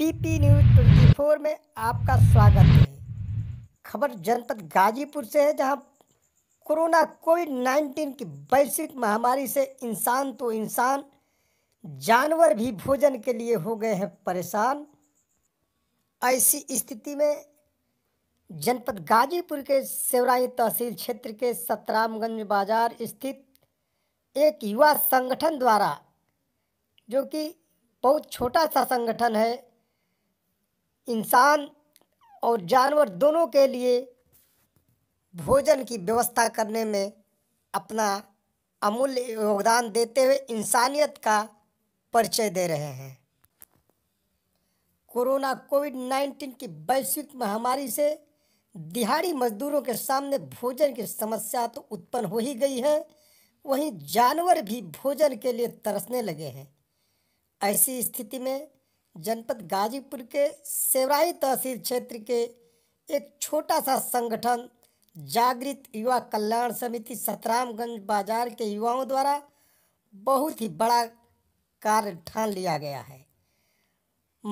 PP news twenty four में आपका स्वागत है खबर जनपद गाजीपुर से है जहां कोरोना कोविड नाइन्टीन की वैश्विक महामारी से इंसान तो इंसान जानवर भी भोजन के लिए हो गए हैं परेशान ऐसी स्थिति में जनपद गाजीपुर के सेवराई तहसील क्षेत्र के सतरामगंज बाजार स्थित एक युवा संगठन द्वारा जो कि बहुत छोटा सा संगठन है इंसान और जानवर दोनों के लिए भोजन की व्यवस्था करने में अपना अमूल्य योगदान देते हुए इंसानियत का परिचय दे रहे हैं कोरोना कोविड नाइन्टीन की वैश्विक महामारी से दिहाड़ी मजदूरों के सामने भोजन की समस्या तो उत्पन्न हो ही गई है वहीं जानवर भी भोजन के लिए तरसने लगे हैं ऐसी स्थिति में जनपद गाजीपुर के सेवराई तहसील क्षेत्र के एक छोटा सा संगठन जागृत युवा कल्याण समिति सतरामगंज बाजार के युवाओं द्वारा बहुत ही बड़ा कार्य ठान लिया गया है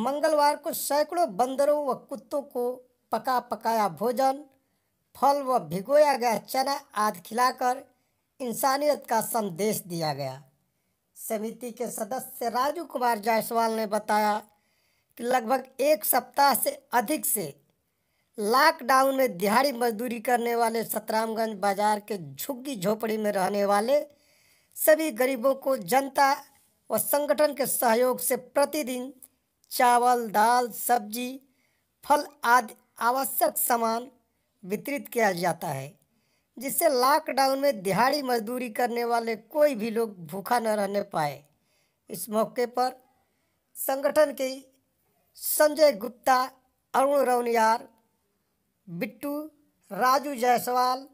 मंगलवार को सैकड़ों बंदरों व कुत्तों को पका पकाया भोजन फल व भिगोया गया चना आदि खिलाकर इंसानियत का संदेश दिया गया समिति के सदस्य राजू कुमार जायसवाल ने बताया कि लगभग एक सप्ताह से अधिक से लॉकडाउन में दिहाड़ी मजदूरी करने वाले सतरामगंज बाजार के झुग्गी झोपड़ी में रहने वाले सभी गरीबों को जनता व संगठन के सहयोग से प्रतिदिन चावल दाल सब्जी फल आदि आवश्यक सामान वितरित किया जाता है जिससे लॉकडाउन में दिहाड़ी मजदूरी करने वाले कोई भी लोग भूखा न रहने पाए इस मौके पर संगठन के संजय गुप्ता अरुण रौनियार बिट्टू राजू जायसवाल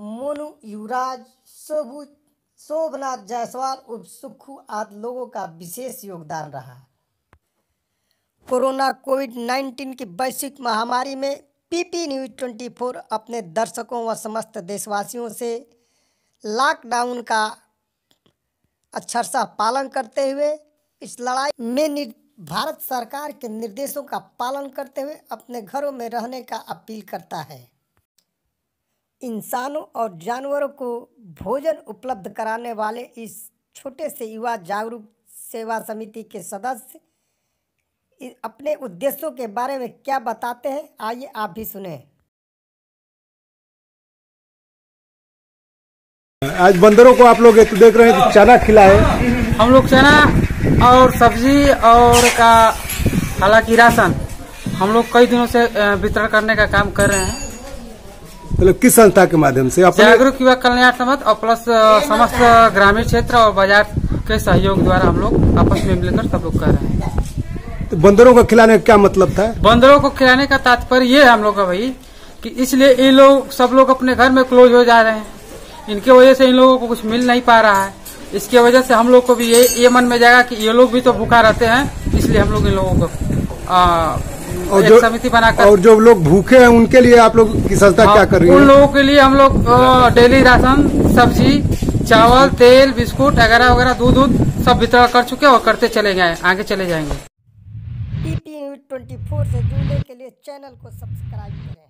मोनू युवराज शोभु शोभनाथ जायसवाल और सुखू आदि लोगों का विशेष योगदान रहा कोरोना कोविड नाइन्टीन की वैश्विक महामारी में पीपी न्यूज ट्वेंटी फोर अपने दर्शकों व समस्त देशवासियों से लॉकडाउन का सा पालन करते हुए इस लड़ाई में भारत सरकार के निर्देशों का पालन करते हुए अपने घरों में रहने का अपील करता है इंसानों और जानवरों को भोजन उपलब्ध कराने वाले इस छोटे से युवा जागरूक सेवा समिति के सदस्य अपने उद्देश्यों के बारे में क्या बताते हैं आइए आप भी सुने आज बंदरों को आप लोग देख रहे हैं चना खिलाए हम लोग चना और सब्जी और का हालांकि राशन हम लोग कई दिनों से वितरण करने का काम कर रहे हैं मतलब किस संस्था के माध्यम से जागरूक युवा कल्याण समाज और प्लस समस्त ग्रामीण क्षेत्र और बाजार के सहयोग द्वारा हम लोग आपस में मिलकर सब लोग कर रहे हैं तो बंदरों को खिलाने का क्या मतलब था बंदरों को खिलाने का तात्पर्य ये है हम लोग का भाई कि इसलिए ये लोग सब लोग अपने घर में क्लोज हो जा रहे हैं इनके वजह से इन लोगों को कुछ मिल नहीं पा रहा है इसके वजह से हम लोग को भी ये ये मन में जाएगा कि ये लोग भी तो भूखा रहते हैं इसलिए हम लोग इन लोगों को समिति बनाकर और जो लोग भूखे हैं उनके लिए आप लोग की संस्था हाँ, क्या कर रही है उन लोगों के लिए हम लोग डेली राशन सब्जी चावल तेल बिस्कुट वगैरह वगैरह दूध दूध सब वितरण कर चुके और करते चले गए आगे चले जाएंगे ट्वेंटी फोर ऐसी जुड़ने के लिए चैनल को सब्सक्राइब करें